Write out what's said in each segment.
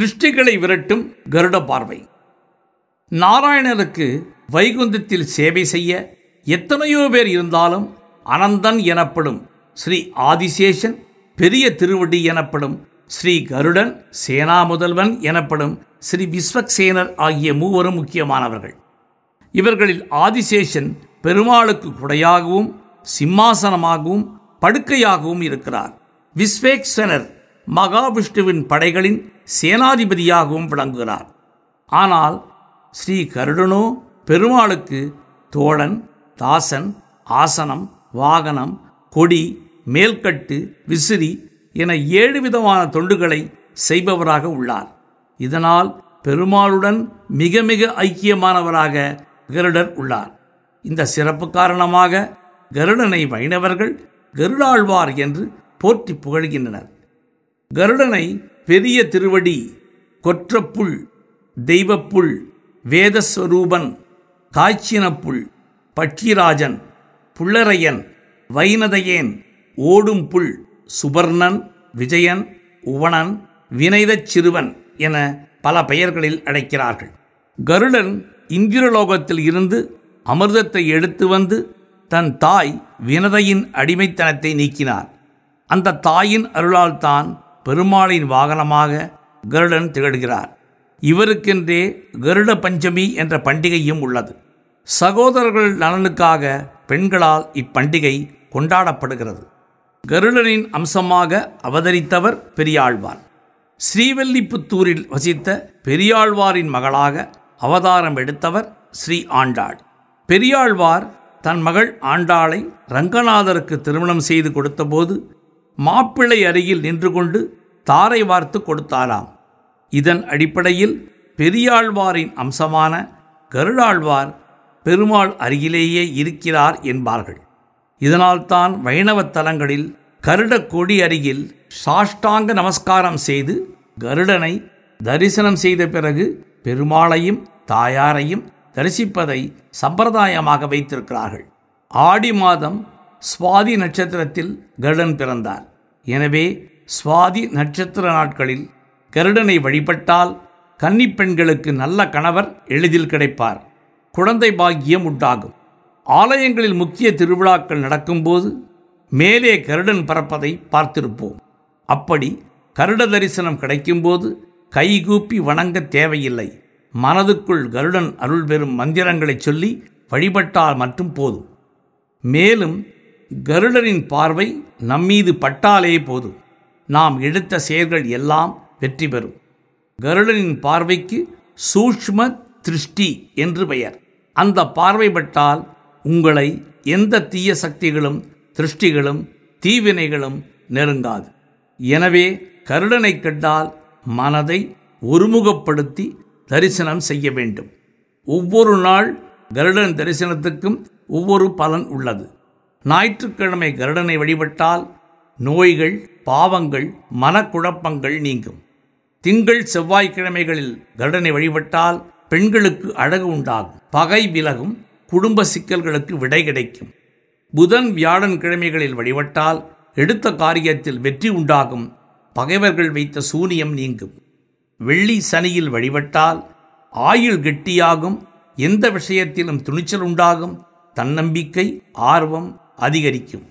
திருஷ்டிகளை விரட்டும் கருட பார்வை நாராயணருக்கு வைகுந்தத்தில் சேவை செய்ய எத்தனையோ பேர் இருந்தாலும் அனந்தன் எனப்படும் ஸ்ரீ ஆதிசேஷன் பெரிய திருவடி எனப்படும் ஸ்ரீ கருடன் சேனா முதல்வன் எனப்படும் ஸ்ரீ விஸ்வக்சேனர் ஆகிய மூவரும் முக்கியமானவர்கள் இவர்களில் ஆதிசேஷன் பெருமாளுக்கு குடையாகவும் சிம்மாசனமாகவும் படுக்கையாகவும் இருக்கிறார் விஸ்வேக்சனர் மகாவிஷ்ணுவின் படைகளின் சேனாதிபதியாகவும் விளங்குகிறார் ஆனால் ஸ்ரீ கருடனோ பெருமாளுக்கு தோழன் தாசன் ஆசனம் வாகனம் கொடி மேல்கட்டு விசிறி என ஏழு விதமான தொண்டுகளை செய்பவராக உள்ளார் இதனால் பெருமாளுடன் மிக மிக ஐக்கியமானவராக கருடர் உள்ளார் இந்த சிறப்பு காரணமாக கருடனை வைணவர்கள் கருடாழ்வார் என்று போற்றி புகழ்கின்றனர் கருடனை பெரிய திருவடி கொற்றப்புள் தெய்வப்புள் வேதஸ்வரூபன் காய்ச்சினப்புள் பட்சிராஜன் புள்ளரையன் வைனதையேன் ஓடும் புல் சுபர்ணன் விஜயன் உவணன் வினைதச் சிறுவன் என பல பெயர்களில் அழைக்கிறார்கள் கருடன் இந்திரலோகத்தில் இருந்து அமிர்தத்தை எடுத்து வந்து தன் தாய் வினதையின் அடிமைத்தனத்தை நீக்கினார் அந்த தாயின் அருளால் தான் பெருமாளின் வாகனமாக கருடன் திகழ்கிறார் இவருக்கென்றே கருட பஞ்சமி என்ற பண்டிகையும் உள்ளது சகோதரர்கள் நலனுக்காக பெண்களால் இப்பண்டிகை கொண்டாடப்படுகிறது கருடனின் அம்சமாக அவதரித்தவர் பெரியாழ்வார் ஸ்ரீவல்லிபுத்தூரில் வசித்த பெரியாழ்வாரின் மகளாக அவதாரம் எடுத்தவர் ஸ்ரீ ஆண்டாள் பெரியாழ்வார் தன் மகள் ஆண்டாளை ரங்கநாதருக்கு திருமணம் செய்து கொடுத்தபோது மாப்பிள்ளை அருகில் நின்று கொண்டு தாரை வார்த்து கொடுத்தாராம் இதன் அடிப்படையில் பெரியாழ்வாரின் அம்சமான கருடாழ்வார் பெருமாள் அருகிலேயே இருக்கிறார் என்பார்கள் இதனால்தான் வைணவத் தலங்களில் கருட கொடி அருகில் சாஷ்டாங்க நமஸ்காரம் செய்து கருடனை தரிசனம் செய்த பிறகு பெருமாளையும் தாயாரையும் தரிசிப்பதை சம்பிரதாயமாக வைத்திருக்கிறார்கள் ஆடி மாதம் சுவாதி நட்சத்திரத்தில் கருடன் பிறந்தார் எனவே சுவாதி நட்சத்திர நாட்களில் கருடனை வழிபட்டால் கன்னிப்பெண்களுக்கு நல்ல கணவர் எளிதில் கிடைப்பார் குழந்தை பாக்கியம் உண்டாகும் ஆலயங்களில் முக்கிய திருவிழாக்கள் நடக்கும்போது மேலே கருடன் பறப்பதை பார்த்திருப்போம் அப்படி கருட தரிசனம் கிடைக்கும்போது கைகூப்பி வணங்க தேவையில்லை மனதுக்குள் கருடன் அருள் பெறும் மந்திரங்களை சொல்லி வழிபட்டால் மட்டும் போதும் மேலும் கருடரின் பார்வை நம்மீது பட்டாலே போதும் நாம் எடுத்த செயல்கள் எல்லாம் வெற்றி பெறும் கருடனின் பார்வைக்கு சூஷ்ம திருஷ்டி என்று பெயர் அந்த பார்வைப்பட்டால் உங்களை எந்த தீய சக்திகளும் திருஷ்டிகளும் தீவினைகளும் நெருங்காது எனவே கருடனை கண்டால் மனதை ஒருமுகப்படுத்தி தரிசனம் செய்ய வேண்டும் ஒவ்வொரு நாள் கருடன் தரிசனத்துக்கும் ஒவ்வொரு பலன் உள்ளது ஞாயிற்றுக்கிழமை கருடனை வழிபட்டால் நோய்கள் பாவங்கள் மனக்குழப்பங்கள் நீங்கும் திங்கள் செவ்வாய்க்கிழமைகளில் கருடனை வழிபட்டால் பெண்களுக்கு அழகு உண்டாகும் பகை விலகும் குடும்ப சிக்கல்களுக்கு விடை கிடைக்கும் புதன் வியாழன் கிழமைகளில் வழிபட்டால் எடுத்த காரியத்தில் வெற்றி உண்டாகும் பகைவர்கள் வைத்த சூனியம் நீங்கும் வெள்ளி சனியில் வழிபட்டால் ஆயுள் கெட்டியாகும் எந்த விஷயத்திலும் துணிச்சல் உண்டாகும் தன்னம்பிக்கை ஆர்வம் அதிகரிக்கும்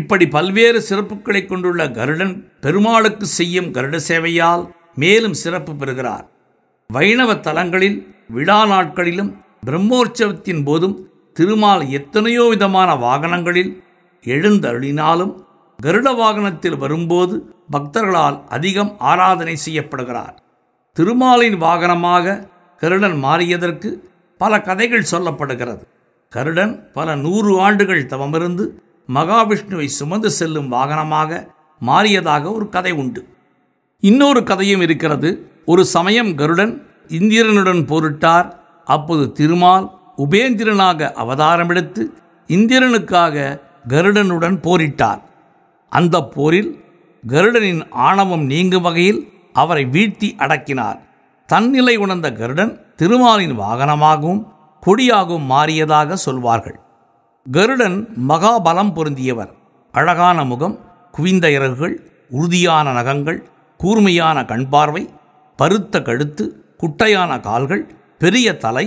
இப்படி பல்வேறு சிறப்புகளை கொண்டுள்ள கருடன் பெருமாளுக்கு செய்யும் கருட சேவையால் மேலும் சிறப்பு பெறுகிறார் வைணவ தலங்களில் விழா நாட்களிலும் பிரம்மோற்சவத்தின் போதும் திருமால் எத்தனையோ விதமான வாகனங்களில் எழுந்தருளினாலும் கருட வாகனத்தில் வரும்போது பக்தர்களால் அதிகம் ஆராதனை செய்யப்படுகிறார் திருமாலின் வாகனமாக கருடன் மாறியதற்கு பல கதைகள் சொல்லப்படுகிறது கருடன் பல நூறு ஆண்டுகள் தவமிருந்து மகாவிஷ்ணுவை சுமந்து செல்லும் வாகனமாக மாறியதாக ஒரு கதை உண்டு இன்னொரு கதையும் இருக்கிறது ஒரு சமயம் கருடன் இந்திரனுடன் போரிட்டார் அப்போது திருமால் உபேந்திரனாக அவதாரம் எடுத்து இந்திரனுக்காக கருடனுடன் போரிட்டார் அந்த போரில் கருடனின் ஆணவம் நீங்கும் வகையில் அவரை வீழ்த்தி அடக்கினார் தன்னிலை உணர்ந்த கருடன் திருமாலின் வாகனமாகவும் கொடியாகும் மாறியதாக சொல்வார்கள் கருடன் மகாபலம் பொருந்தியவர் அழகான முகம் குவிந்த இறகுகள் உறுதியான நகங்கள் கூர்மையான கண்பார்வை பருத்த கழுத்து குட்டையான கால்கள் பெரிய தலை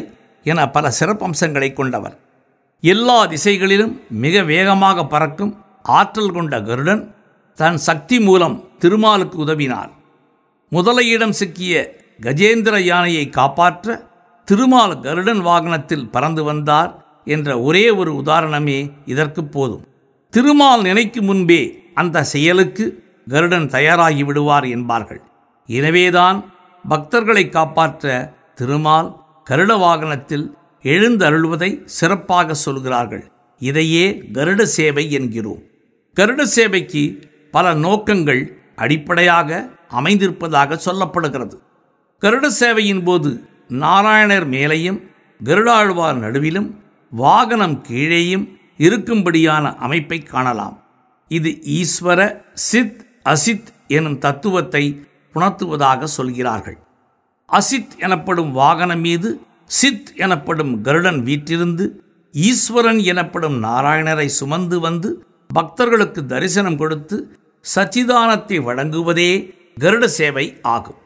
என பல சிறப்பம்சங்களை கொண்டவர் எல்லா திசைகளிலும் மிக வேகமாக பறக்கும் ஆற்றல் கொண்ட கருடன் தன் சக்தி மூலம் திருமாலுக்கு உதவினார் முதலையிடம் சிக்கிய கஜேந்திர யானையை காப்பாற்ற திருமால் கருடன் வாகனத்தில் பறந்து வந்தார் என்ற ஒரே ஒரு உதாரணமே இதற்கு போதும் திருமால் நினைக்கும் முன்பே அந்த செயலுக்கு கருடன் தயாராகி விடுவார் என்பார்கள் எனவேதான் பக்தர்களை காப்பாற்ற திருமால் கருட வாகனத்தில் எழுந்தருள்வதை சிறப்பாக சொல்கிறார்கள் இதையே கருட சேவை என்கிறோம் கருட சேவைக்கு பல நோக்கங்கள் அடிப்படையாக அமைந்திருப்பதாக சொல்லப்படுகிறது கருட சேவையின் போது நாராயணர் மேலையும் கருடாழ்வார் நடுவிலும் வாகனம் கீழேயும் இருக்கும்படியான அமைப்பை காணலாம் இது ஈஸ்வர சித் அசித் எனும் தத்துவத்தை உணர்த்துவதாக சொல்கிறார்கள் அசித் எனப்படும் வாகனம் மீது சித் எனப்படும் கருடன் வீற்றிருந்து ஈஸ்வரன் எனப்படும் நாராயணரை சுமந்து வந்து பக்தர்களுக்கு தரிசனம் கொடுத்து சச்சிதானத்தை வழங்குவதே கருட சேவை ஆகும்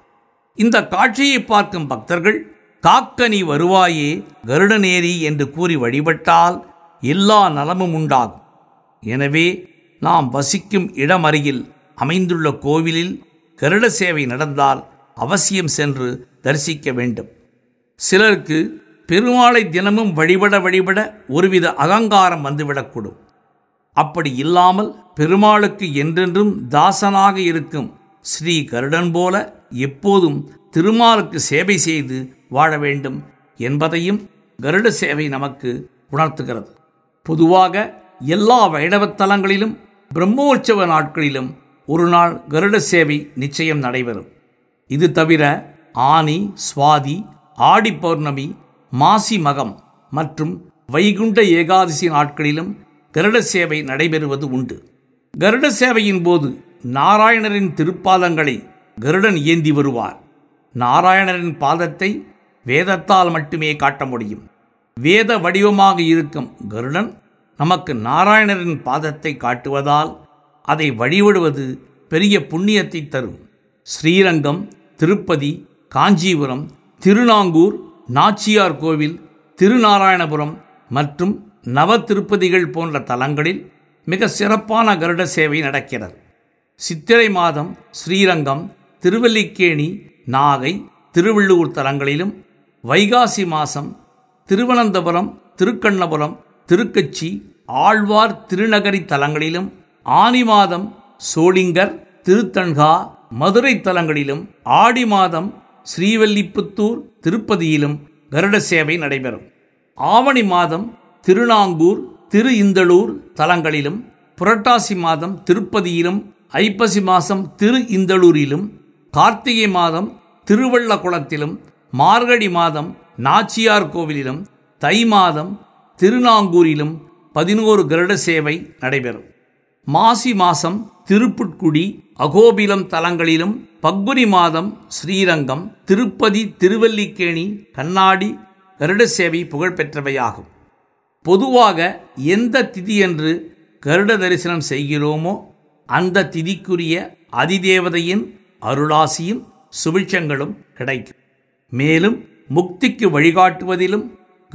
இந்த காட்சியை பார்க்கும் பக்தர்கள் காக்க நீ வருவாயே கருடநேரி என்று கூறி வழிபட்டால் எல்லா நலமும் உண்டாகும் எனவே நாம் வசிக்கும் இடமருகில் அமைந்துள்ள கோவிலில் கருட சேவை நடந்தால் அவசியம் சென்று தரிசிக்க வேண்டும் சிலருக்கு பெருமாளை தினமும் வழிபட வழிபட ஒருவித அகங்காரம் வந்துவிடக்கூடும் அப்படி இல்லாமல் பெருமாளுக்கு என்றென்றும் தாசனாக இருக்கும் ஸ்ரீ கருடன் போல எப்போதும் திருமாலுக்கு சேவை செய்து வாழ வேண்டும் என்பதையும் கருட சேவை நமக்கு உணர்த்துகிறது பொதுவாக எல்லா வைணவத்தலங்களிலும் பிரம்மோற்சவ நாட்களிலும் ஒரு நாள் கருட சேவை நிச்சயம் நடைபெறும் இது தவிர ஆனி சுவாதி ஆடி பௌர்ணமி மாசி மகம் மற்றும் வைகுண்ட ஏகாதசி நாட்களிலும் கருட சேவை நடைபெறுவது உண்டு கருட சேவையின் போது நாராயணரின் திருப்பாதங்களை கருடன் ஏந்தி வருவார் நாராயணரின் பாதத்தை வேதத்தால் மட்டுமே காட்ட முடியும் வேத வடிவமாக இருக்கும் கருடன் நமக்கு நாராயணரின் பாதத்தை காட்டுவதால் அதை வழிபடுவது பெரிய புண்ணியத்தை தரும் ஸ்ரீரங்கம் திருப்பதி காஞ்சிபுரம் திருநாங்கூர் நாச்சியார் கோவில் திருநாராயணபுரம் மற்றும் நவ திருப்பதிகள் போன்ற தலங்களில் மிக சிறப்பான கருட சேவை நடக்கிறது சித்திரை மாதம் ஸ்ரீரங்கம் திருவல்லிக்கேணி நாகை திருவள்ளூர் தலங்களிலும் வைகாசி மாதம் திருவனந்தபுரம் திருக்கண்ணபுரம் திருக்கச்சி ஆழ்வார் திருநகரி தலங்களிலும் ஆனி மாதம் சோளிங்கர் திருத்தன்கா மதுரை தலங்களிலும் ஆடி மாதம் ஸ்ரீவல்லிபுத்தூர் திருப்பதியிலும் கருட சேவை நடைபெறும் ஆவணி மாதம் திருநாங்கூர் திரு இந்தளூர் தலங்களிலும் புரட்டாசி மாதம் திருப்பதியிலும் ஐப்பசி மாதம் திரு இந்தளூரிலும் கார்த்திகை மாதம் திருவள்ளக்குளத்திலும் மார்கழி மாதம் நாச்சியார் கோவிலிலும் தை மாதம் திருநாங்கூரிலும் பதினோரு கருட சேவை நடைபெறும் மாசி மாதம் திருப்புட்குடி அகோபிலம் தலங்களிலும் பங்குனி மாதம் ஸ்ரீரங்கம் திருப்பதி திருவல்லிக்கேணி கண்ணாடி கருட சேவை புகழ்பெற்றவையாகும் பொதுவாக எந்த திதியன்று கருட தரிசனம் செய்கிறோமோ அந்த திதிக்குரிய அதிதேவதையின் அருளாசியும் சுபிட்சங்களும் கிடைக்கும் மேலும் முக்திக்கு வழிகாட்டுவதிலும்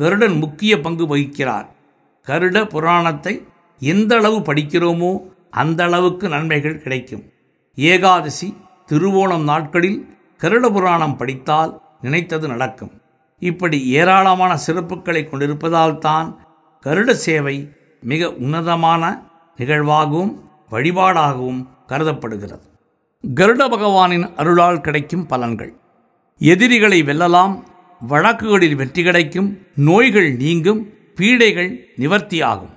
கருடன் முக்கிய பங்கு வகிக்கிறார் கருட புராணத்தை எந்த அளவு படிக்கிறோமோ அந்த அளவுக்கு நன்மைகள் கிடைக்கும் ஏகாதசி திருவோணம் நாட்களில் கருட புராணம் படித்தால் நினைத்தது நடக்கும் இப்படி ஏராளமான சிறப்புகளை கொண்டிருப்பதால் தான் கருட சேவை மிக உன்னதமான நிகழ்வாகவும் வழிபாடாகவும் கருதப்படுகிறது கருட பகவானின் அருளால் கிடைக்கும் பலன்கள் எதிரிகளை வெல்லலாம் வழக்குகளில் வெற்றி கிடைக்கும் நோய்கள் நீங்கும் பீடைகள் நிவர்த்தியாகும்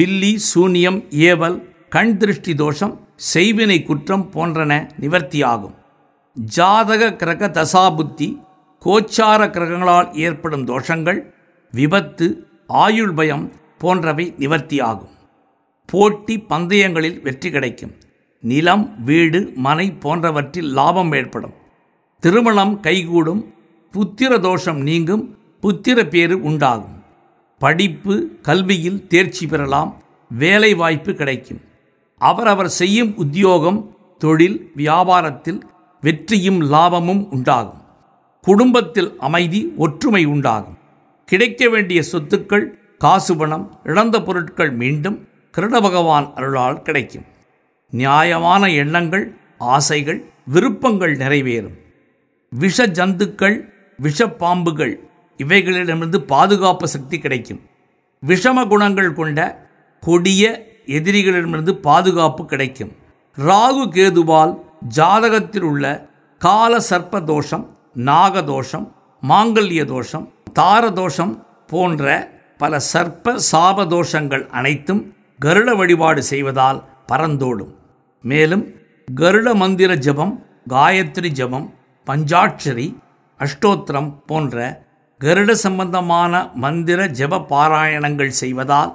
பில்லி சூனியம் ஏவல் கண் திருஷ்டி தோஷம் செய்வினை குற்றம் போன்றன நிவர்த்தியாகும் ஜாதக கிரக தசாபுத்தி கோச்சார கிரகங்களால் ஏற்படும் தோஷங்கள் விபத்து ஆயுள் பயம் போன்றவை நிவர்த்தியாகும் போட்டி பந்தயங்களில் வெற்றி கிடைக்கும் நிலம் வீடு மனை போன்றவற்றில் லாபம் ஏற்படும் திருமணம் கைகூடும் புத்திர தோஷம் நீங்கும் புத்திர பேறு உண்டாகும் படிப்பு கல்வியில் தேர்ச்சி பெறலாம் வேலை வாய்ப்பு கிடைக்கும் அவரவர் செய்யும் உத்தியோகம் தொழில் வியாபாரத்தில் வெற்றியும் லாபமும் உண்டாகும் குடும்பத்தில் அமைதி ஒற்றுமை உண்டாகும் கிடைக்க வேண்டிய சொத்துக்கள் காசு பணம் இழந்த பொருட்கள் மீண்டும் கிருட பகவான் அருளால் கிடைக்கும் நியாயமான எண்ணங்கள் ஆசைகள் விருப்பங்கள் நிறைவேறும் விஷ ஜந்துக்கள் விஷப்பாம்புகள் இவைகளிடமிருந்து பாதுகாப்பு சக்தி கிடைக்கும் விஷம குணங்கள் கொண்ட கொடிய எதிரிகளிடமிருந்து பாதுகாப்பு கிடைக்கும் ராகு கேதுவால் ஜாதகத்தில் உள்ள கால சர்ப்ப தோஷம் நாகதோஷம் மாங்கல்ய தோஷம் தாரதோஷம் போன்ற பல சர்ப்ப சாபதோஷங்கள் அனைத்தும் கருட வழிபாடு செய்வதால் பறந்தோடும் மேலும் கருட மந்திர ஜபம் காயத்ரி ஜபம் பஞ்சாட்சரி அஷ்டோத்திரம் போன்ற கருட சம்பந்தமான மந்திர ஜப பாராயணங்கள் செய்வதால்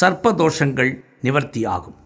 சர்ப்பதோஷங்கள் நிவர்த்தியாகும்